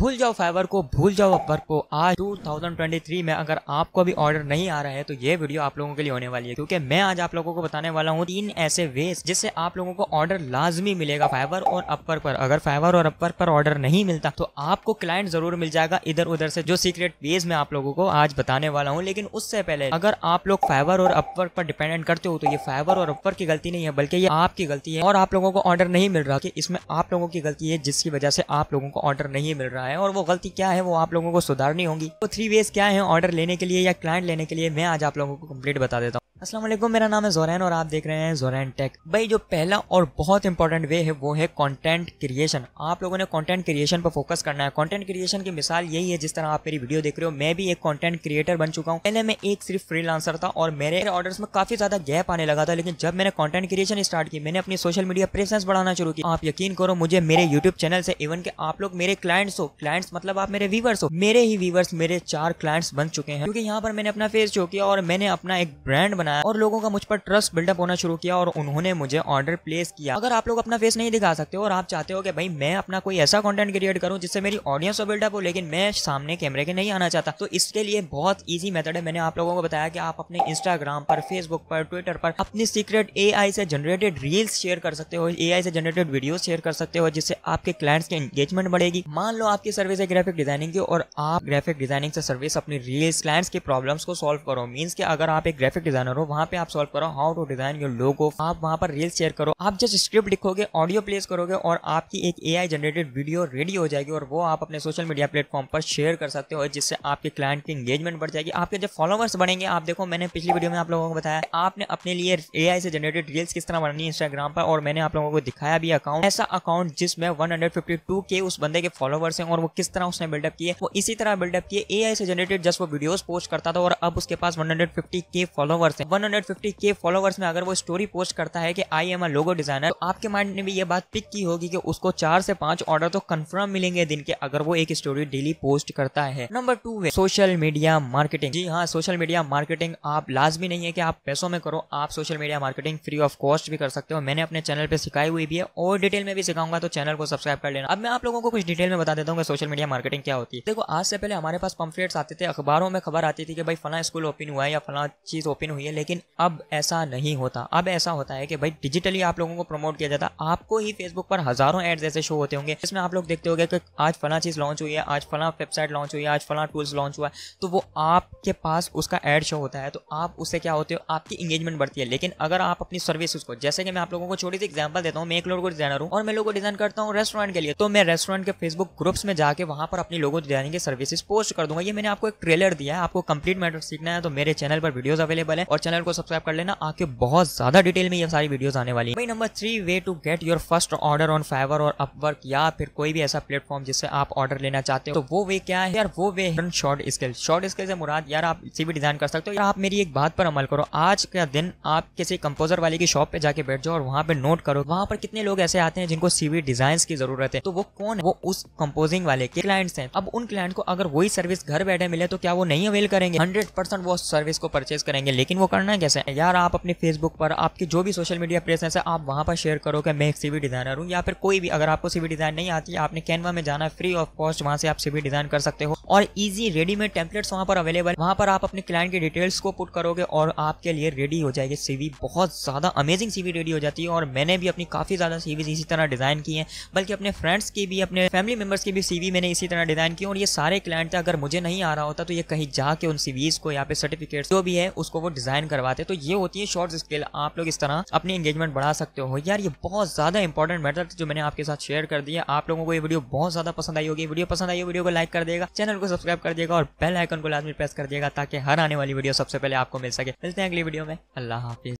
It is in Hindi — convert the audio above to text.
भूल जाओ फाइवर को भूल जाओ अपर को आज 2023 में अगर आपको अभी ऑर्डर नहीं आ रहा है तो ये वीडियो आप लोगों के लिए होने वाली है क्योंकि मैं आज आप लोगों को बताने वाला हूँ तीन ऐसे वेज जिससे आप लोगों को ऑर्डर लाजमी मिलेगा फाइवर और अपर पर अगर फाइवर और अपर पर ऑर्डर नहीं मिलता तो आपको क्लाइंट जरूर मिल जाएगा इधर उधर से जो सीक्रेट वेज मैं आप लोगों को आज बताने वाला हूँ लेकिन उससे पहले अगर आप लोग फाइवर और अपर पर डिपेंडेंट करते हो तो ये फाइवर और अपर की गलती नहीं है बल्कि ये आपकी गलती है और आप लोगों को ऑर्डर नहीं मिल रहा कि इसमें आप लोगों की गलती है जिसकी वजह से आप लोगों को ऑर्डर नहीं मिल रहा है है और वो गलती क्या है वो आप लोगों को सुधारनी होगी तो थ्री वेज क्या है ऑर्डर लेने के लिए या क्लाइंट लेने के लिए मैं आज आप लोगों को कंप्लीट बता देता हूँ असलम मेरा नाम है जोरैन और आप देख रहे हैं जोरैन टेक भाई जो पहला और बहुत इंपॉर्टेंट वे है वो है कंटेंट क्रिएशन आप लोगों ने कंटेंट क्रिएशन पर फोकस करना है कंटेंट क्रिएशन की मिसाल यही है जिस तरह आप मेरी वीडियो देख रहे हो मैं भी एक कंटेंट क्रिएटर बन चुका हूँ पहले मैं एक सिर्फ फ्रीलांसर था और मेरे ऑर्डर में काफी ज्यादा गैप आने लगा था लेकिन जब मैंने कॉन्टेंट क्रिएशन स्टार्ट की मैंने अपनी सोशल मीडिया प्रेजेंस बढ़ाना शुरू की आप यकीन करो मुझे मेरे यूट्यूब चैनल से इवन के आप लोग मेरे क्लाइंट्स हो क्लाइंट्स मतलब आप मेरे व्यूवर्स हो मेरे ही व्यूवर्स मेरे चार क्लाइंट्स बन चुके हैं क्योंकि यहाँ पर मैंने अपना फेस शो किया और मैंने अपना एक ब्रांड बना बनाया और लोगों का मुझ पर ट्रस्ट बिल्डअप होना शुरू किया और उन्होंने मुझे ऑर्डर प्लेस किया अगर आप लोग अपना फेस नहीं दिखा सकते हो और आप चाहते हो कि भाई मैं अपना कोई ऐसा कॉन्टेंट क्रिएट करूँ जिससे मेरी ऑडियंस बिल्डअप हो लेकिन मैं सामने कैमरे के नहीं आना चाहता तो इसके लिए बहुत ईजी मेथड है मैंने आप लोगों को बताया कि आप अपने इंस्टाग्राम पर फेसबुक पर ट्विटर पर अपनी सीक्रेट ए से जनरेटेड रील्स शेयर कर सकते हो ए से जनरेटेड वीडियो शेयर कर सकते हो जिससे आपके क्लाइंट्स की एंगेजमेंट बढ़ेगी मान लो आपकी सर्विस है ग्राफिक डिजाइनिंग की और आप ग्राफिक डिजाइनिंग से सर्विस अपनी रील्स क्लाइंट्स की प्रॉब्लम्स को सॉल्व करो मीन्स कि अगर आप एक ग्राफिक डिजाइनर हो करो वहाँ पे आप सॉल्व करो how to design your logo आप वहाँ पर रील शेयर करो आप जस्ट स्क्रिप्ट लिखोगे ऑडियो प्लेस करोगे और आपकी एक ए जनरेटेड वीडियो रेडी हो जाएगी और वो आप अपने सोशल मीडिया प्लेटफॉर्म पर शेयर कर सकते हो जिससे आपके क्लाइंट की एंगेजमेंट बढ़ जाएगी आपके जब फॉलोवर्स बढ़ेंगे आप देखो मैंने पिछली वीडियो में आप लोगों को बताया आपने अपने लिए ए से जनरेटेड रील्स किस तरह बनानी इंस्टाग्राम पर और मैंने आप लोगों को दिखाया भी अकाउंट ऐसा अकाउंट जिसमें वन के उस बंदे के फॉलोवर्स हैं और वो किस तरह उसने बिल्डअप किए वो इसी तरह बिल्डअप किए ए से जनरेटेड जस्ट वो वीडियोज पोस्ट करता था और अब उसके पास वन के फॉलोवर्स हैं 150 के फॉलोवर्स में अगर वो स्टोरी पोस्ट करता है कि I am a logo designer तो आपके माइंड ने भी ये बात पिक की होगी कि उसको चार से पांच ऑर्डर तो कंफर्म मिलेंगे दिन के अगर वो एक स्टोरी डेली पोस्ट करता है नंबर टू है सोशल मीडिया मार्केटिंग जी हाँ सोशल मीडिया मार्केटिंग आप लाजमी नहीं है कि आप पैसों में करो आप social media marketing free of cost भी कर सकते हो मैंने अपने चैनल पर सिखाई हुई भी है और डिटेल में भी सिखाऊंगा तो चैनल को सब्सक्राइब कर लेना अब मैं आप लोगों को कुछ डिटेल में बता देता हूँ सोशल मीडिया मार्केटिंग क्या होती है देखो आज से पहले हमारे पास पंपलेट्स आते थे अखबारों में खबर आती थी कि भाई फला स्कूल ओपन हुआ है या फला चीज ओपन हुई है लेकिन अब ऐसा नहीं होता अब ऐसा होता है कि भाई डिजिटली आप लोगों को प्रमोट किया जाता है आपको ही फेसबुक पर हजारों एड्स ऐसे शो होते होंगे जिसमें आप लोग देखते होंगे कि आज फला चीज़ लॉन्च हुई है आज फला वेबसाइट लॉन्च हुई है आज फला टूल्स लॉन्च हुआ है तो वो आपके पास उसका एड शो होता है तो आप उससे क्या होते हो आपकी इंगेजमेंट बढ़ती है लेकिन अगर आप अपनी सर्विस को जैसे कि मैं आप लोगों को छोटी सी एग्जाम्पल देता हूँ मैं एक लोगों को डिजाइनर हूँ और मैं लोगों को डिजाइन करता हूँ रेस्टोरेंट के लिए तो मैं रेस्टोरेंट के फेसबुक ग्रुप्स में जाकर वहां पर अपनी लोगों डिजाइनिंग की सर्विसेज पोस्ट कर दूंगा ये मैंने आपको एक ट्रेलर दिया है आपको कंप्लीट मैटर सीखना है तो मेरे चैनल पर वीडियोज अवेलेबल है और चैनल को सब्सक्राइब कर लेना आके बहुत ज्यादा डिटेल में ये सारी वीडियोस आने वाली है number three way to get your first order on Fiverr और अपवर्क या फिर कोई भी ऐसा प्लेटफॉर्म जिससे आप ऑर्डर लेना चाहते हो तो वो वे क्या है यार वो वे शॉर्ट स्किल शॉर्ट स्किल से मुराद यार आप इसी भी डिजाइन कर सकते हो यार आप मेरी एक बात पर अमल करो आज का दिन आप किसी कंपोजर वाले की शॉप पे जाके बैठ जाओ और वहाँ पे नोट करो वहाँ पर कितने लोग ऐसे आते हैं जिनको सीवी डिजाइन की जरूरत है तो वो कौन है वो उस कंपोजिंग वाले के क्लाइंट्स हैं अब उन क्लाइंट को अगर वही सर्विस घर बैठे मिले तो क्या वो नहीं अवेल करेंगे हंड्रेड वो सर्विस को परचेज करेंगे लेकिन वो कर करना कैसे है यार आप अपने फेसबुक पर आपके जो भी सोशल मीडिया प्रेजेंस है आप वहाँ पर शेयर करो कि मैं एक सीवी डिज़ाइनर हूँ या फिर कोई भी अगर आपको सीवी डिज़ाइन नहीं आती आपने कैनवा में जाना फ्री ऑफ कॉस्ट वहाँ से आप सीवी डिज़ाइन कर सकते हो और ईजी रेडीमेड टेम्पलेट्स वहाँ पर अवेलेबल वहाँ पर आप अपने क्लाइंट की डिटेल्स को पुट करोगे और आपके लिए रेडी हो जाएगी सीवी बहुत ज़्यादा अमेजिंग सीवी रेडी हो जाती है और मैंने भी अपनी काफ़ी ज़्यादा सीवीज इसी तरह डिज़ाइन की है बल्कि अपने फ्रेंड्स की भी अपने फैमिली मेम्बर्स की भी सीवी मैंने इसी तरह डिज़ाइन की और ये सारे क्लाइंट अगर मुझे नहीं आ रहा होता तो ये कहीं जाके उन सीवीज़ को यहाँ पे सर्टिफिकेट जो भी है उसको वो डिज़ाइन ज्वाइन करवाते तो ये होती है शॉर्ट स्किल आप लोग इस तरह अपनी एंगेजमेंट बढ़ा सकते हो यार ये बहुत ज्यादा इंपॉर्टेंट मैटर जो मैंने आपके साथ शेयर कर दिया आप लोगों को ये वीडियो बहुत ज्यादा पसंद आई होगी वीडियो पसंद आई वीडियो को लाइक कर देगा चैनल को सब्सक्राइब कर देगा और बेल आइकन को लाजमी प्रेस कर देगा ताकि हर आने वाली वीडियो सबसे पहले आपको मिल सके मिलते हैं अगली वीडियो में अल्लाह हाफिज